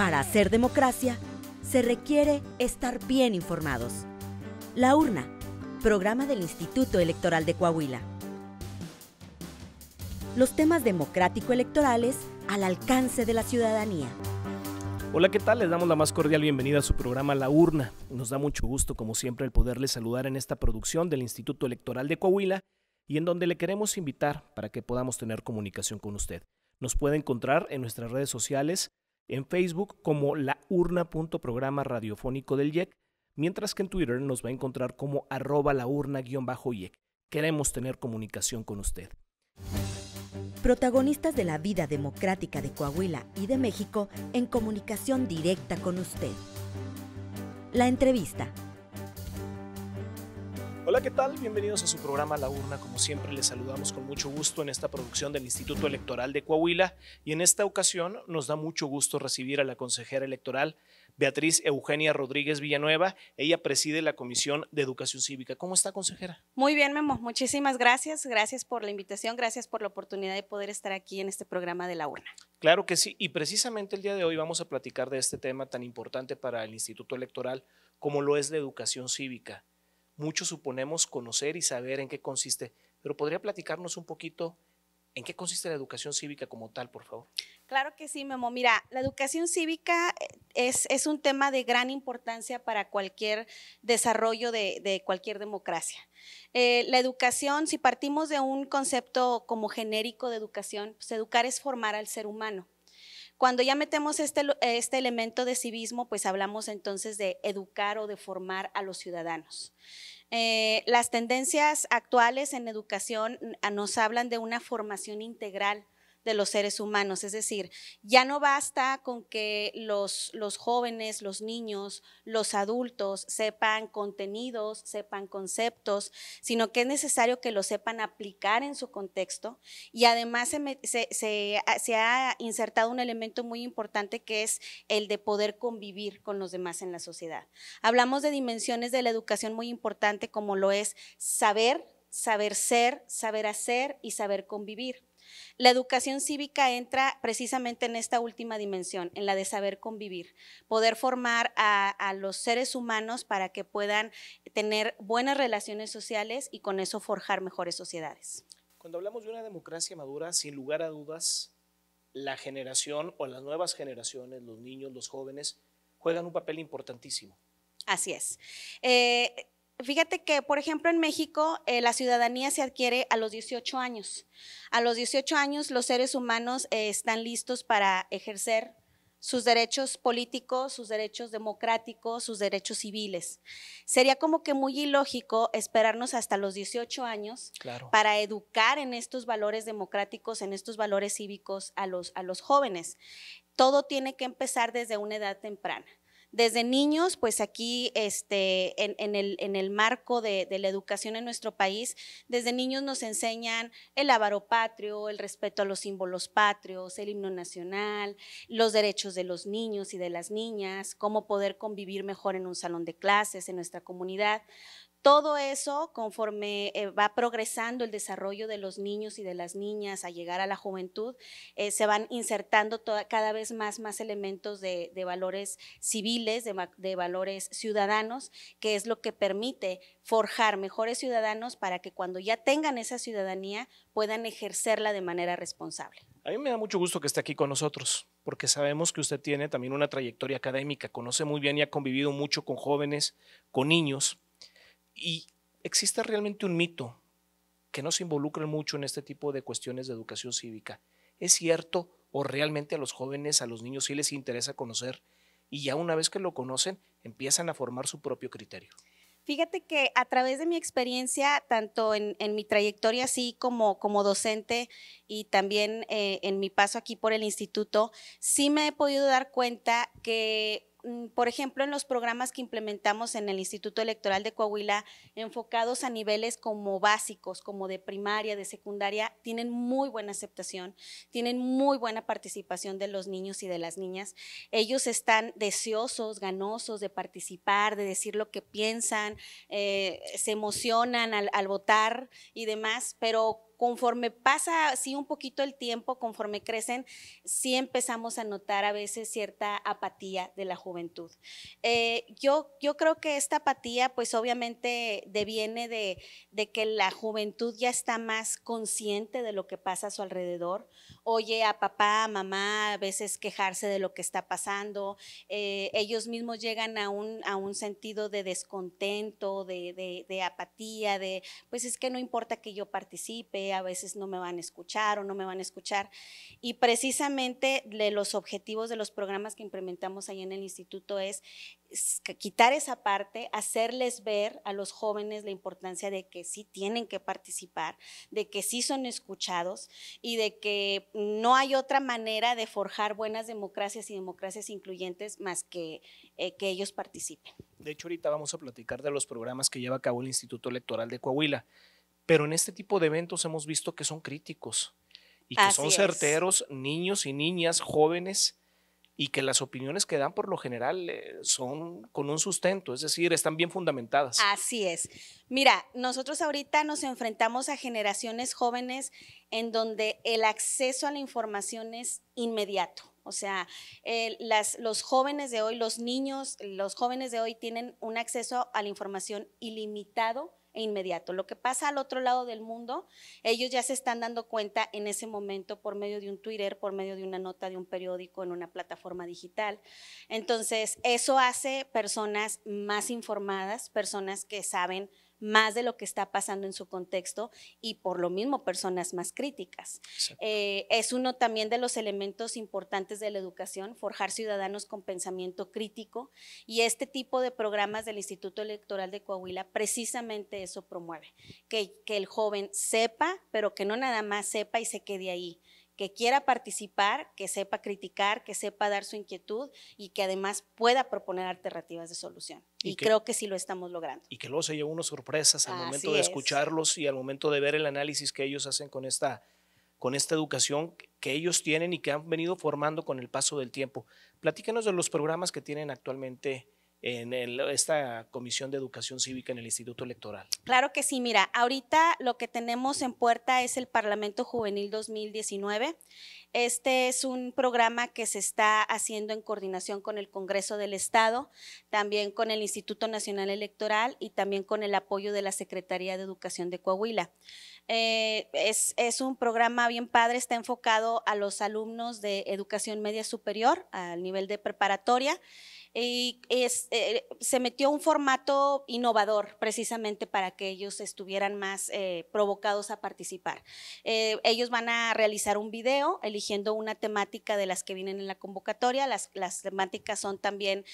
Para hacer democracia, se requiere estar bien informados. La urna, programa del Instituto Electoral de Coahuila. Los temas democrático-electorales al alcance de la ciudadanía. Hola, ¿qué tal? Les damos la más cordial bienvenida a su programa La Urna. Nos da mucho gusto, como siempre, el poderles saludar en esta producción del Instituto Electoral de Coahuila y en donde le queremos invitar para que podamos tener comunicación con usted. Nos puede encontrar en nuestras redes sociales en Facebook como la radiofónico del IEC, mientras que en Twitter nos va a encontrar como arroba la urna-IEC. Queremos tener comunicación con usted. Protagonistas de la vida democrática de Coahuila y de México en comunicación directa con usted. La entrevista. Hola, ¿qué tal? Bienvenidos a su programa La Urna. Como siempre, les saludamos con mucho gusto en esta producción del Instituto Electoral de Coahuila y en esta ocasión nos da mucho gusto recibir a la consejera electoral Beatriz Eugenia Rodríguez Villanueva. Ella preside la Comisión de Educación Cívica. ¿Cómo está, consejera? Muy bien, Memo. Muchísimas gracias. Gracias por la invitación. Gracias por la oportunidad de poder estar aquí en este programa de La Urna. Claro que sí. Y precisamente el día de hoy vamos a platicar de este tema tan importante para el Instituto Electoral como lo es la educación cívica. Muchos suponemos conocer y saber en qué consiste, pero ¿podría platicarnos un poquito en qué consiste la educación cívica como tal, por favor? Claro que sí, Memo. Mira, la educación cívica eh, es, un tema de gran importancia para cualquier desarrollo de, cualquier democracia. Eh, la educación, si partimos de un concepto como genérico de educación, pues educar es formar al ser humano. Cuando ya metemos este, este, elemento de civismo, pues hablamos entonces de educar o de formar a los ciudadanos. Eh, las tendencias actuales en educación nos hablan de una formación integral de los seres humanos. Es decir, ya no basta con que los, los jóvenes, los niños, los adultos sepan contenidos, sepan conceptos, sino que es necesario que lo sepan aplicar en su contexto. Y además se, se ha insertado un elemento muy importante que es el de poder convivir con los demás en la sociedad. Hablamos de dimensiones de la educación muy importante como lo es saber, saber ser, saber hacer y saber convivir. La educación cívica entra precisamente en esta última dimensión, en la de saber convivir, poder formar a, los seres humanos para que puedan tener buenas relaciones sociales y con eso forjar mejores sociedades. Cuando hablamos de una democracia madura, sin lugar a dudas, la generación o las nuevas generaciones, los niños, los jóvenes, juegan un papel importantísimo. Así es. Eh, Fíjate que, por ejemplo, en México eh, la ciudadanía se adquiere a los 18 años. A los 18 años los seres humanos eh, están listos para ejercer sus derechos políticos, sus derechos democráticos, sus derechos civiles. Sería como que muy ilógico esperarnos hasta los 18 años para educar en estos valores democráticos, en estos valores cívicos a los, a los jóvenes. Todo tiene que empezar desde una edad temprana. Desde niños, pues aquí este, en, el, marco de, de, la educación en nuestro país, desde niños nos enseñan el avaro patrio, el respeto a los símbolos patrios, el himno nacional, los derechos de los niños y de las niñas, cómo poder convivir mejor en un salón de clases, en nuestra comunidad. Todo eso, conforme eh, va progresando el desarrollo de los niños y de las niñas a llegar a la juventud, eh, se van insertando cada vez más, más elementos de, valores civiles, de, de, valores ciudadanos, que es lo que permite forjar mejores ciudadanos para que cuando ya tengan esa ciudadanía puedan ejercerla de manera responsable. A mí me da mucho gusto que esté aquí con nosotros, porque sabemos que usted tiene también una trayectoria académica, conoce muy bien y ha convivido mucho con jóvenes, con niños y existe realmente un mito que no se involucre mucho en este tipo de cuestiones de educación cívica. ¿Es cierto o realmente a los jóvenes, a los niños sí les interesa conocer y ya una vez que lo conocen empiezan a formar su propio criterio? Fíjate que a través de mi experiencia, tanto en, mi trayectoria así como, como docente y también eh, en mi paso aquí por el instituto, sí me he podido dar cuenta que Mm, por ejemplo, en los programas que implementamos en el Instituto Electoral de Coahuila, enfocados a niveles como básicos, como de primaria, de secundaria, tienen muy buena aceptación, tienen muy buena participación de los niños y de las niñas. Ellos están deseosos, ganosos de participar, de decir lo que piensan, eh, se emocionan al votar y demás, pero conforme pasa así un poquito el tiempo, conforme crecen, sí empezamos a notar a veces cierta apatía de la juventud. Eh, yo, yo creo que esta apatía pues obviamente deviene de, de que la juventud ya está más consciente de lo que pasa a su alrededor oye a papá, mamá, a veces quejarse de lo que está pasando. Eh, ellos mismos llegan a un, a un sentido de descontento, de, apatía, de pues es que no importa que yo participe, a veces no me van a escuchar o no me van a escuchar. Y precisamente de los objetivos de los programas que implementamos ahí en el instituto es quitar esa parte, hacerles ver a los jóvenes la importancia de que sí tienen que participar, de que sí son escuchados y de que no hay otra manera de forjar buenas democracias y democracias incluyentes más que eh, que ellos participen. De hecho, ahorita vamos a platicar de los programas que lleva a cabo el Instituto Electoral de Coahuila, pero en este tipo de eventos hemos visto que son críticos y que son certeros niños y niñas jóvenes y que las opiniones que dan por lo general eh, son con un sustento, es decir, están bien fundamentadas. Así es. Mira, nosotros ahorita nos enfrentamos a generaciones jóvenes en donde el acceso a la información es inmediato. O sea, los jóvenes de hoy, los niños, los jóvenes de hoy tienen un acceso a la información ilimitado e inmediato. Lo que pasa al otro lado del mundo, ellos ya se están dando cuenta en ese momento por medio de un Twitter, por medio de una nota de un periódico, en una plataforma digital. Entonces, eso hace personas más informadas, personas que saben más de lo que está pasando en su contexto y por lo mismo personas más críticas. Eh, es uno también de los elementos importantes de la educación, forjar ciudadanos con pensamiento crítico y este tipo de programas del Instituto Electoral de Coahuila precisamente eso promueve, que el joven sepa, pero que no nada más sepa y se quede ahí, que quiera participar, que sepa criticar, que sepa dar su inquietud y que además pueda proponer alternativas de solución. Y, creo que sí lo estamos logrando. Y que luego se lleva unas sorpresas al momento de escucharlos y al momento de ver el análisis que ellos hacen con esta, con esta educación que ellos tienen y que han venido formando con el paso del tiempo. Platícanos de los programas que tienen actualmente en esta Comisión de Educación Cívica en el Instituto Electoral? Claro que sí, mira, ahorita lo que tenemos en puerta es el Parlamento Juvenil 2019. Este es un programa que se está haciendo en coordinación con el Congreso del Estado, también con el Instituto Nacional Electoral y también con el apoyo de la Secretaría de Educación de Coahuila. Eh, es, un programa bien padre, está enfocado a los alumnos de educación media superior, al nivel de preparatoria, y eh, se metió un formato innovador precisamente para que ellos estuvieran más eh, provocados a participar. Eh, ellos van a realizar un video eligiendo una temática de las que vienen en la convocatoria. Las, las temáticas son también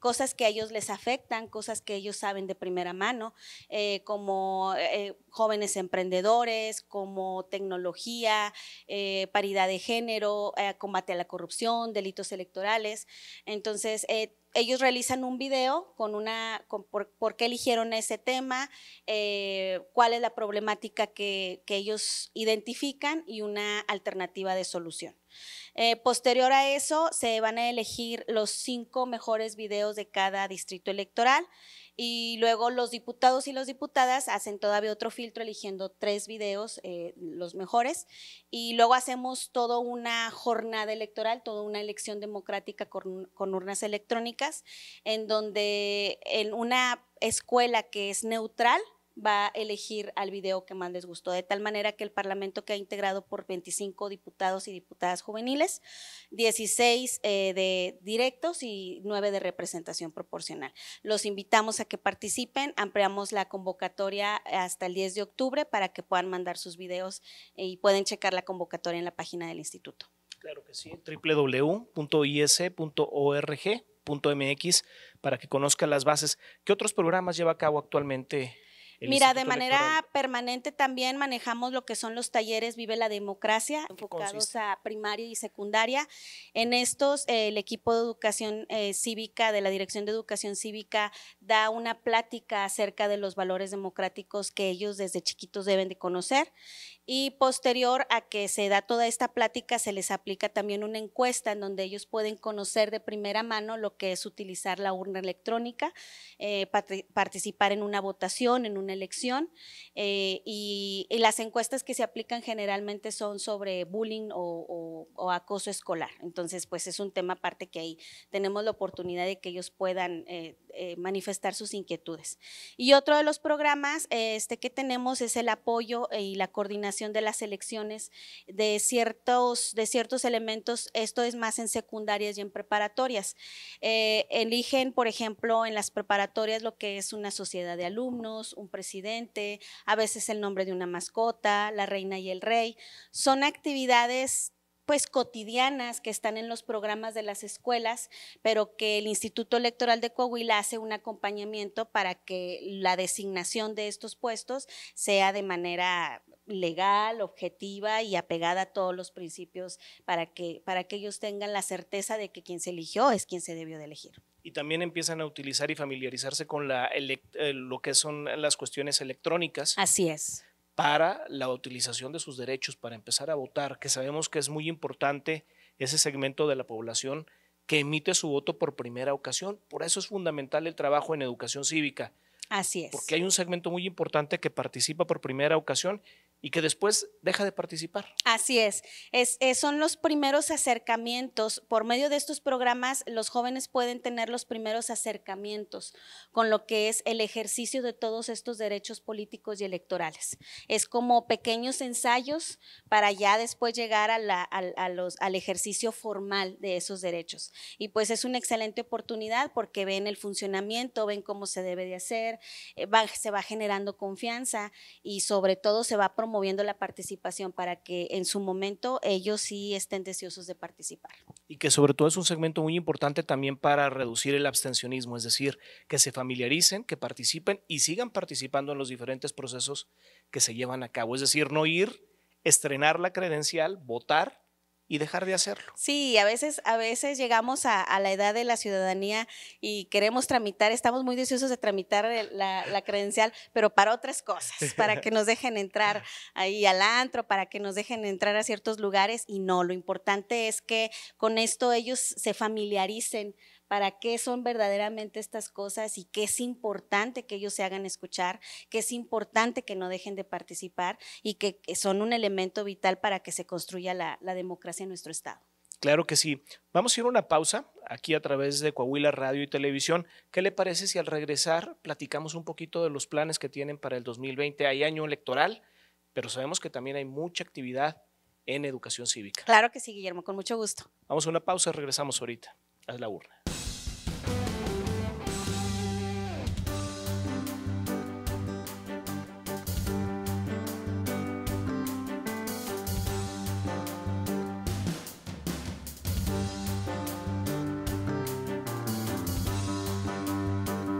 cosas que a ellos les afectan, cosas que ellos saben de primera mano, como jóvenes emprendedores, como tecnología, paridad de género, combate a la corrupción, delitos electorales. Entonces, eh, ellos realizan un video con una, por, qué eligieron ese tema, eh, cuál es la problemática que, ellos identifican y una alternativa de solución. Eh, posterior a eso, se van a elegir los cinco mejores videos de cada distrito electoral y luego los diputados y las diputadas hacen todavía otro filtro eligiendo tres videos, eh, los mejores, y luego hacemos toda una jornada electoral, toda una elección democrática con urnas electrónicas, en donde en una escuela que es neutral, va a elegir al video que más les gustó, de tal manera que el Parlamento que ha integrado por 25 diputados y diputadas juveniles, 16 eh, de directos y 9 de representación proporcional. Los invitamos a que participen, ampliamos la convocatoria hasta el 10 de octubre para que puedan mandar sus videos y pueden checar la convocatoria en la página del instituto. Claro que sí, www.is.org.mx para que conozcan las bases. ¿Qué otros programas lleva a cabo actualmente Mira, de manera permanente también manejamos lo que son los talleres Vive la Democracia, enfocados a primaria y secundaria. En estos, eh, el equipo de educación eh, cívica de la Dirección de Educación Cívica da una plática acerca de los valores democráticos que ellos desde chiquitos deben de conocer y posterior a que se da toda esta plática, se les aplica también una encuesta en donde ellos pueden conocer de primera mano lo que es utilizar la urna electrónica, eh, participar en una votación, en una elección. Eh, y, las encuestas que se aplican generalmente son sobre bullying o, acoso escolar. Entonces, pues es un tema aparte que ahí tenemos la oportunidad de que ellos puedan eh, manifestar sus inquietudes. Y otro de los programas este, que tenemos es el apoyo y la coordinación de las elecciones, de ciertos, de ciertos elementos, esto es más en secundarias y en preparatorias. Eh, eligen, por ejemplo, en las preparatorias lo que es una sociedad de alumnos, un presidente, a veces el nombre de una mascota, la reina y el rey. Son actividades pues cotidianas que están en los programas de las escuelas, pero que el Instituto Electoral de Coahuila hace un acompañamiento para que la designación de estos puestos sea de manera legal, objetiva y apegada a todos los principios para que, para que ellos tengan la certeza de que quien se eligió es quien se debió de elegir. Y también empiezan a utilizar y familiarizarse con la eh, lo que son las cuestiones electrónicas. Así es para la utilización de sus derechos, para empezar a votar, que sabemos que es muy importante ese segmento de la población que emite su voto por primera ocasión. Por eso es fundamental el trabajo en educación cívica. Así es. Porque hay un segmento muy importante que participa por primera ocasión y que después deja de participar. Así es. Eh, son los primeros acercamientos. Por medio de estos programas, los jóvenes pueden tener los primeros acercamientos con lo que es el ejercicio de todos estos derechos políticos y electorales. Es como pequeños ensayos para ya después llegar a los, al ejercicio formal de esos derechos. Y pues es una excelente oportunidad porque ven el funcionamiento, ven cómo se debe de hacer, eh, se va generando confianza y sobre todo se va promoviendo moviendo la participación para que en su momento ellos sí estén deseosos de participar. Y que sobre todo es un segmento muy importante también para reducir el abstencionismo, es decir, que se familiaricen, que participen y sigan participando en los diferentes procesos que se llevan a cabo. Es decir, no ir, estrenar la credencial, votar y dejar de hacerlo. Sí, a veces, a veces llegamos a, la edad de la ciudadanía y queremos tramitar, estamos muy deseosos de tramitar la, la, credencial, pero para otras cosas, para que nos dejen entrar ahí al antro, para que nos dejen entrar a ciertos lugares y no, lo importante es que con esto ellos se familiaricen para qué son verdaderamente estas cosas y que es importante que ellos se hagan escuchar, que es importante que no dejen de participar y que son un elemento vital para que se construya la, democracia en nuestro Estado. Claro que sí. Vamos a ir a una pausa aquí a través de Coahuila Radio y Televisión. ¿Qué le parece si al regresar platicamos un poquito de los planes que tienen para el 2020? Hay año electoral, pero sabemos que también hay mucha actividad en educación cívica. Claro que sí, Guillermo, con mucho gusto. Vamos a una pausa, y regresamos ahorita. Haz la urna.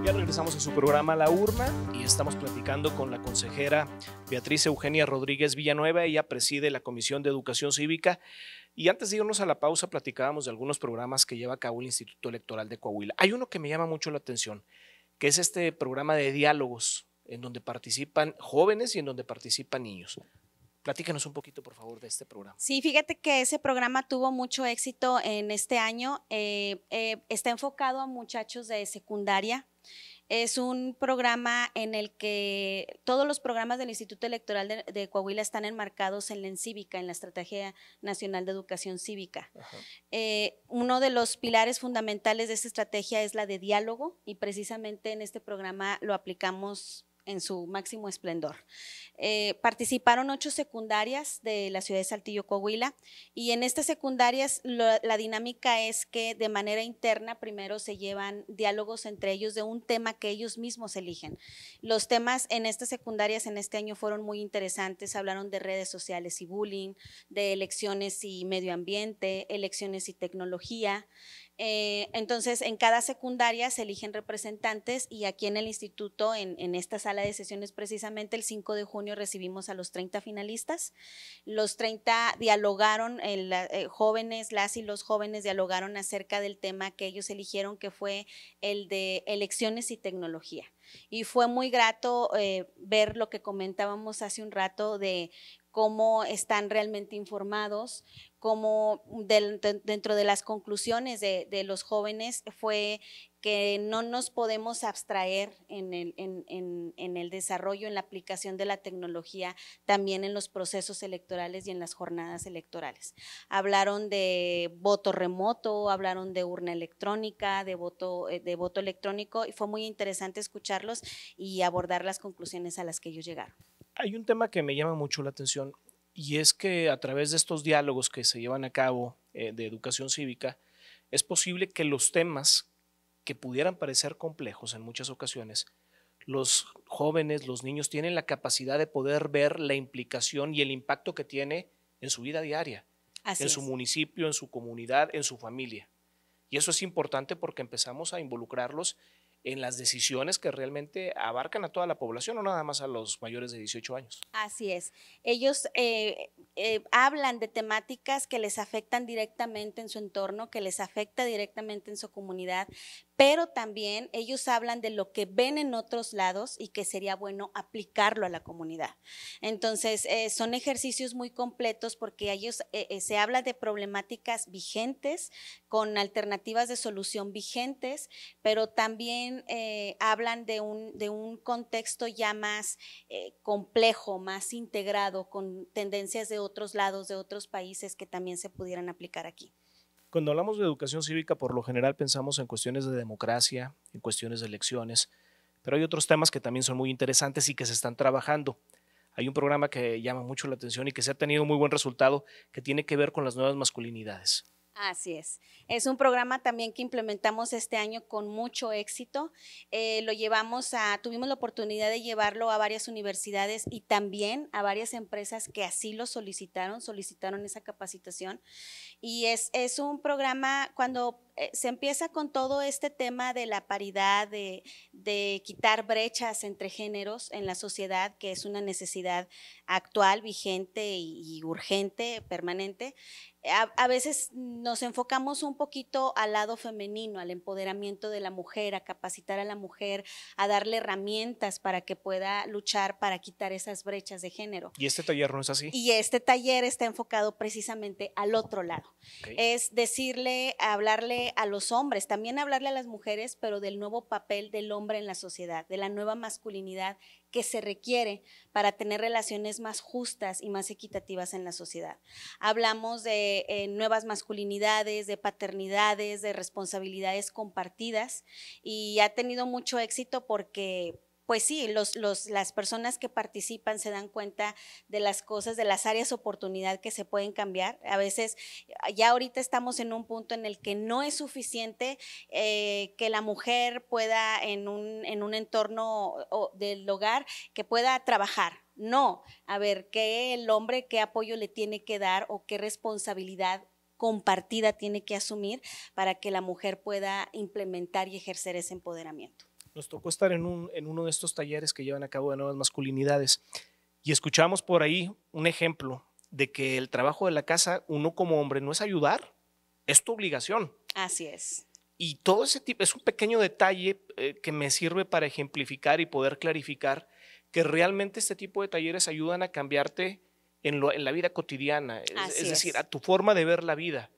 Ya regresamos a su programa La Urna y estamos platicando con la consejera Beatriz Eugenia Rodríguez Villanueva. Ella preside la Comisión de Educación Cívica. Y antes de irnos a la pausa, platicábamos de algunos programas que lleva a cabo el Instituto Electoral de Coahuila. Hay uno que me llama mucho la atención, que es este programa de diálogos en donde participan jóvenes y en donde participan niños. Platíquenos un poquito, por favor, de este programa. Sí, fíjate que ese programa tuvo mucho éxito en este año. Eh, eh, está enfocado a muchachos de secundaria. Es un programa en el que todos los programas del Instituto Electoral de, Coahuila están enmarcados en la encívica, en la Estrategia Nacional de Educación Cívica. Eh, uno de los pilares fundamentales de esta estrategia es la de diálogo y precisamente en este programa lo aplicamos en su máximo esplendor. Eh, participaron ocho secundarias de la ciudad de Saltillo, Coahuila, y en estas secundarias la dinámica es que de manera interna primero se llevan diálogos entre ellos de un tema que ellos mismos eligen. Los temas en estas secundarias en este año fueron muy interesantes, hablaron de redes sociales y bullying, de elecciones y medio ambiente, elecciones y tecnología. Eh, entonces, en cada secundaria se eligen representantes y aquí en el instituto, en, esta sala de sesiones precisamente, el 5 de junio recibimos a los 30 finalistas. Los 30 dialogaron, eh, eh, jóvenes, las y los jóvenes dialogaron acerca del tema que ellos eligieron, que fue el de elecciones y tecnología. Y fue muy grato ver lo que comentábamos hace un rato de cómo están realmente informados, cómo dentro de las conclusiones de, los jóvenes fue que no nos podemos abstraer en el, desarrollo, en la aplicación de la tecnología, también en los procesos electorales y en las jornadas electorales. Hablaron de voto remoto, hablaron de urna electrónica, de eh, de voto electrónico, y fue muy interesante escucharlos y abordar las conclusiones a las que ellos llegaron hay un tema que me llama mucho la atención y es que a través de estos diálogos que se llevan a cabo eh, de educación cívica, es posible que los temas que pudieran parecer complejos en muchas ocasiones, los jóvenes, los niños tienen la capacidad de poder ver la implicación y el impacto que tiene en su vida diaria, en su municipio, en su comunidad, en su familia. Y eso es importante porque empezamos a involucrarlos en las decisiones que realmente abarcan a toda la población, o nada más a los mayores de 18 años. Así es. Ellos eh, eh, hablan de temáticas que les afectan directamente en su entorno, que les afecta directamente en su comunidad, pero también ellos hablan de lo que ven en otros lados y que sería bueno aplicarlo a la comunidad. Entonces, eh, son ejercicios muy completos porque ellos eh, eh, se habla de problemáticas vigentes, con alternativas de solución vigentes, pero también hablan de un contexto ya más complejo, más integrado, con tendencias de otros lados, de otros países que también se pudieran aplicar aquí. Cuando hablamos de educación cívica, por lo general pensamos en cuestiones de democracia, en cuestiones de elecciones, pero hay otros temas que también son muy interesantes y que se están trabajando. Hay un programa que llama mucho la atención y que se ha tenido muy buen resultado que tiene que ver con las nuevas masculinidades. Así es. Es un programa también que implementamos este año con mucho éxito. Eh, lo llevamos a, tuvimos la oportunidad de llevarlo a varias universidades y también a varias empresas que así lo solicitaron, solicitaron esa capacitación. Y es, es un programa, cuando eh, se empieza con todo este tema de la paridad, de, quitar brechas entre géneros en la sociedad, que es una necesidad actual, vigente y, urgente, permanente. Eh, a, veces nos enfocamos un poquito al lado femenino, al empoderamiento de la mujer, a capacitar a la mujer, a darle herramientas para que pueda luchar para quitar esas brechas de género. ¿Y este taller no es así? Y este taller está enfocado precisamente al otro lado. Es decirle, hablarle a los hombres, también hablarle a las mujeres, pero del nuevo papel del hombre en la sociedad, de la nueva masculinidad que se requiere para tener relaciones más justas y más equitativas en la sociedad. Hablamos de eh, nuevas masculinidades, de paternidades, de responsabilidades compartidas y ha tenido mucho éxito porque pues sí, las personas que participan se dan cuenta de las cosas, de las áreas de oportunidad que se pueden cambiar. A veces ah, ya ahorita estamos en un punto en el que no es suficiente eh, que la mujer pueda en un, en un entorno del hogar, que pueda trabajar, no, a ver, ¿qué el hombre, qué apoyo le tiene que dar o qué responsabilidad compartida tiene que asumir para que la mujer pueda implementar y ejercer ese empoderamiento? nos tocó estar en, uno de estos talleres que llevan a cabo de nuevas masculinidades y escuchamos por ahí un ejemplo de que el trabajo de la casa, uno como hombre, no es ayudar, es tu obligación. Así es. Y todo ese tipo, es un pequeño detalle eh, que me sirve para ejemplificar y poder clarificar que realmente este tipo de talleres ayudan a cambiarte en, la vida cotidiana, es, decir, a tu forma de ver la vida.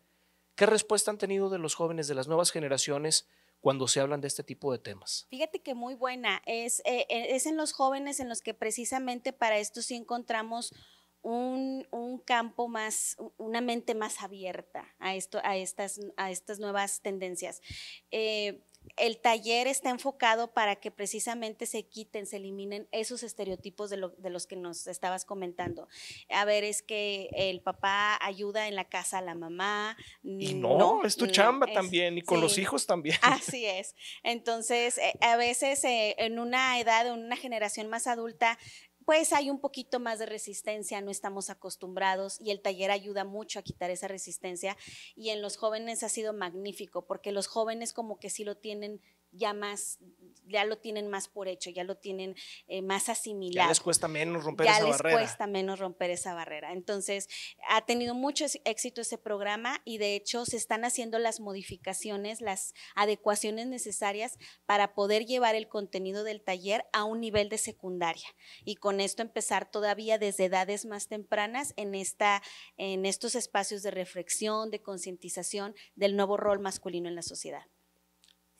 ¿Qué respuesta han tenido de los jóvenes, de las nuevas generaciones cuando se hablan de este tipo de temas. Fíjate que muy buena. Es, eh, eh, es en los jóvenes en los que precisamente para esto sí encontramos un, campo más, una mente más abierta a, esto, a, estas, a estas nuevas tendencias. Eh, el taller está enfocado para que precisamente se quiten, se eliminen esos estereotipos de, los que nos estabas comentando. A ver, es que el papá ayuda en la casa a la mamá. Y no, es tu chamba también y con los hijos también. Así es. Entonces, eh, a veces eh, en una edad, en una generación más adulta, pues hay un poquito más de resistencia, no estamos acostumbrados y el taller ayuda mucho a quitar esa resistencia y en los jóvenes ha sido magnífico porque los jóvenes como que sí lo tienen ya más, ya lo tienen más por hecho, ya lo tienen eh, más asimilado. Ya les cuesta menos romper esa barrera. Ya les cuesta menos romper esa barrera. Entonces, ha tenido mucho éxito ese programa y de hecho se están haciendo las modificaciones, las adecuaciones necesarias para poder llevar el contenido del taller a un nivel de secundaria y con esto empezar todavía desde edades más tempranas en, esta, en estos espacios de reflexión, de concientización del nuevo rol masculino en la sociedad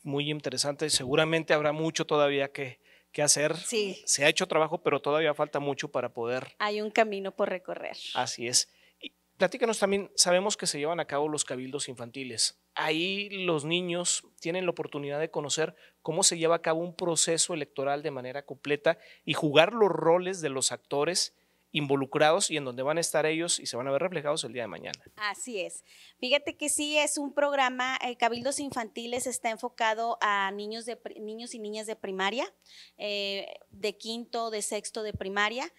muy interesante. Seguramente habrá mucho todavía que, que hacer. Sí. Se ha hecho trabajo, pero todavía falta mucho para poder. Hay un camino por recorrer. Así es. Y platícanos también, sabemos que se llevan a cabo los cabildos infantiles. Ahí los niños tienen la oportunidad de conocer cómo se lleva a cabo un proceso electoral de manera completa y jugar los roles de los actores involucrados y en donde van a estar ellos y se van a ver reflejados el día de mañana. Así es. Fíjate que sí es un programa, eh, Cabildos Infantiles está enfocado a niños, de, niños y niñas de primaria, eh, de quinto, de sexto de primaria.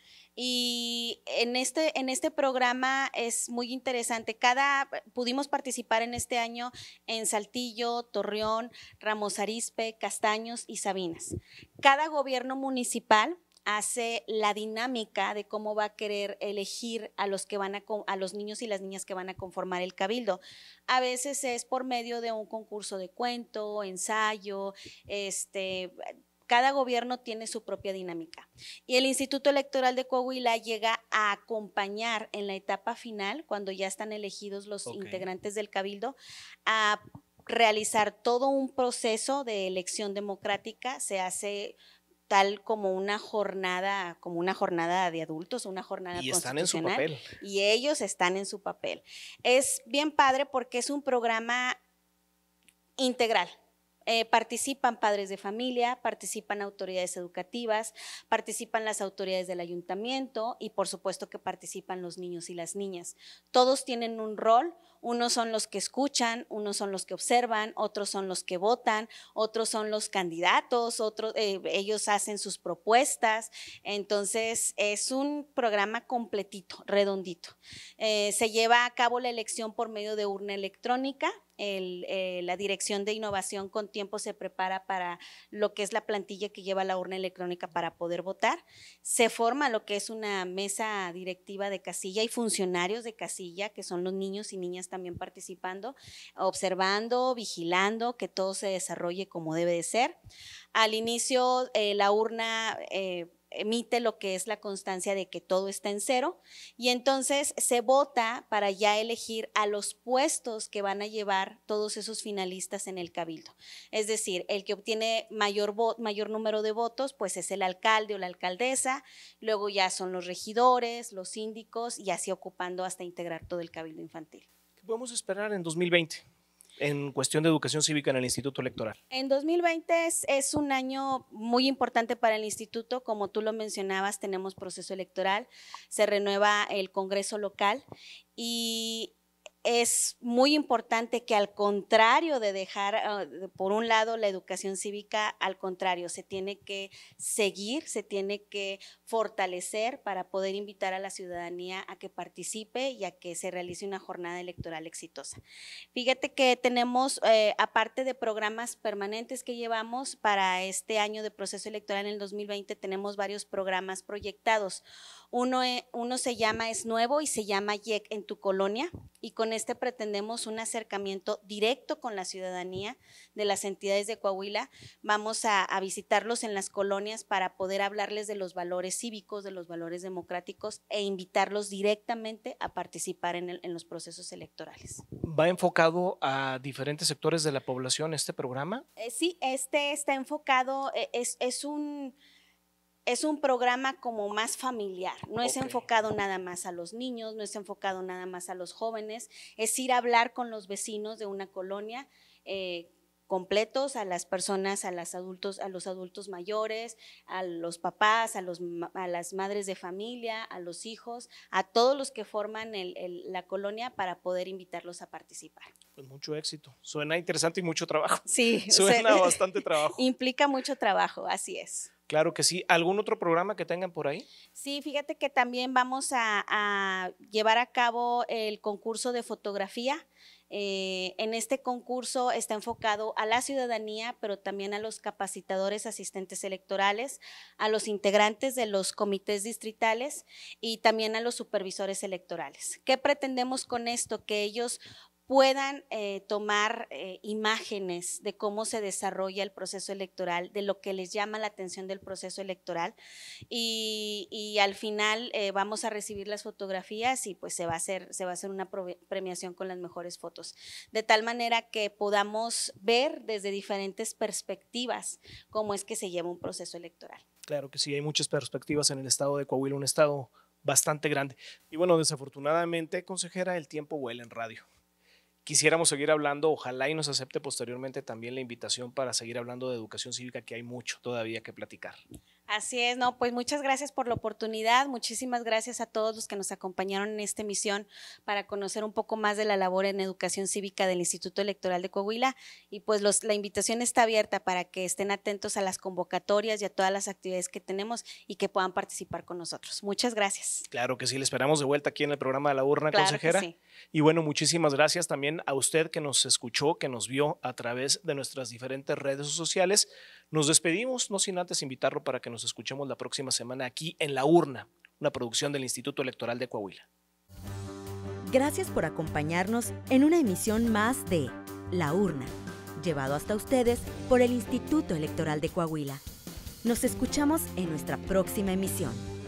Y en este, en este programa es muy interesante. Cada, pudimos participar en este año en Saltillo, Torreón, Ramos Arispe, Castaños y Sabinas. Cada gobierno municipal hace la dinámica de cómo va a querer elegir a los que van a, a los niños y las niñas que van a conformar el cabildo. A veces es por medio de un concurso de cuento, ensayo, este cada gobierno tiene su propia dinámica. Y el Instituto Electoral de Coahuila llega a acompañar en la etapa final, cuando ya están elegidos los integrantes del cabildo, a realizar todo un proceso de elección democrática. Se hace tal como una jornada, como una jornada de adultos, una jornada y están en su papel. Y ellos están en su papel. Es bien padre porque es un programa integral. Eh, participan padres de familia, participan autoridades educativas, participan las autoridades del ayuntamiento y por supuesto que participan los niños y las niñas. Todos tienen un rol, unos son los que escuchan, unos son los que observan, otros son los que votan, otros son los candidatos, otros, eh, ellos hacen sus propuestas. Entonces, es un programa completito, redondito. Eh, se lleva a cabo la elección por medio de urna electrónica. Eh, la dirección de innovación con tiempo se prepara para lo que es la plantilla que lleva la urna electrónica para poder votar. Se forma lo que es una mesa directiva de casilla y funcionarios de casilla, que son los niños y niñas también participando, observando, vigilando que todo se desarrolle como debe de ser. Al inicio, eh, la urna... Eh, emite lo que es la constancia de que todo está en cero y entonces se vota para ya elegir a los puestos que van a llevar todos esos finalistas en el cabildo. Es decir, el que obtiene mayor, mayor número de votos, pues es el alcalde o la alcaldesa, luego ya son los regidores, los síndicos y así ocupando hasta integrar todo el cabildo infantil. ¿Qué podemos esperar en 2020? en cuestión de educación cívica en el Instituto Electoral? En 2020 es, es, un año muy importante para el Instituto. Como tú lo mencionabas, tenemos proceso electoral, se renueva el Congreso local y es muy importante que al contrario de dejar ah, por un lado la educación cívica, al contrario, se tiene que seguir, se tiene que fortalecer para poder invitar a la ciudadanía a que participe y a que se realice una jornada electoral exitosa. Fíjate que tenemos, eh, aparte de programas permanentes que llevamos para este año de proceso electoral en el 2020, tenemos varios programas proyectados. Uno, eh, uno se llama Es Nuevo y se llama YEC en tu colonia y con en este pretendemos un acercamiento directo con la ciudadanía de las entidades de Coahuila. Vamos a, visitarlos en las colonias para poder hablarles de los valores cívicos, de los valores democráticos e invitarlos directamente a participar en, los procesos electorales. ¿Va enfocado a diferentes sectores de la población este programa? Eh, sí, este está enfocado, eh, es, es un es un programa como más familiar, no es enfocado nada más a los niños, no es enfocado nada más a los jóvenes, es ir a hablar con los vecinos de una colonia. Eh, completos a las personas, a los adultos, a los adultos mayores, a los papás, a, a las madres de familia, a los hijos, a todos los que forman la colonia para poder invitarlos a participar. Pues mucho éxito. Suena interesante y mucho trabajo. Sí. Suena bastante trabajo. Implica mucho trabajo, así es. Claro que sí. ¿Algún otro programa que tengan por ahí? Sí, fíjate que también vamos a, llevar a cabo el concurso de fotografía. Eh, en este concurso está enfocado a la ciudadanía, pero también a los capacitadores, asistentes electorales, a los integrantes de los comités distritales y también a los supervisores electorales. ¿Qué pretendemos con esto? Que ellos puedan eh, tomar eh, imágenes de cómo se desarrolla el proceso electoral, de lo que les llama la atención del proceso electoral y, al final eh, vamos a recibir las fotografías y pues se va a hacer, se va a hacer una premiación con las mejores fotos, de tal manera que podamos ver desde diferentes perspectivas cómo es que se lleva un proceso electoral. Claro que sí, hay muchas perspectivas en el estado de Coahuila, un estado bastante grande. Y bueno, desafortunadamente, consejera, el tiempo huele en radio quisiéramos seguir hablando, ojalá y nos acepte posteriormente también la invitación para seguir hablando de educación cívica, que hay mucho todavía que platicar. Así es, no, pues muchas gracias por la oportunidad, muchísimas gracias a todos los que nos acompañaron en esta emisión para conocer un poco más de la labor en educación cívica del Instituto Electoral de Coahuila y pues los, la invitación está abierta para que estén atentos a las convocatorias y a todas las actividades que tenemos y que puedan participar con nosotros. Muchas gracias. Claro que sí, le esperamos de vuelta aquí en el programa de la urna, consejera. Y bueno, muchísimas gracias también a usted que nos escuchó, que nos vio a través de nuestras diferentes redes sociales. Nos despedimos, no sin antes invitarlo para que nos escuchemos la próxima semana aquí en La Urna, una producción del Instituto Electoral de Coahuila. Gracias por acompañarnos en una emisión más de La Urna, llevado hasta ustedes por el Instituto Electoral de Coahuila. Nos escuchamos en nuestra próxima emisión.